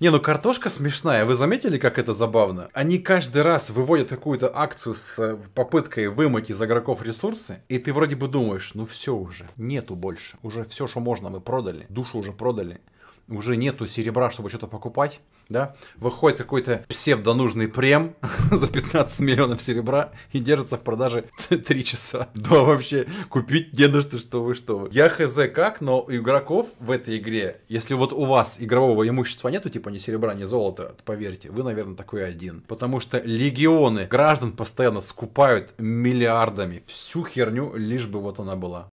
Не, ну картошка смешная. Вы заметили, как это забавно? Они каждый раз выводят какую-то акцию с э, попыткой вымыть из игроков ресурсы, и ты вроде бы думаешь, ну все уже, нету больше. Уже все, что можно, мы продали. Душу уже продали уже нету серебра, чтобы что-то покупать, да, выходит какой-то псевдонужный прем за 15 миллионов серебра и держится в продаже 3 часа. Да, вообще, купить не на что, что вы, что Я хз как, но игроков в этой игре, если вот у вас игрового имущества нету, типа ни серебра, ни золота, поверьте, вы, наверное, такой один. Потому что легионы граждан постоянно скупают миллиардами всю херню, лишь бы вот она была.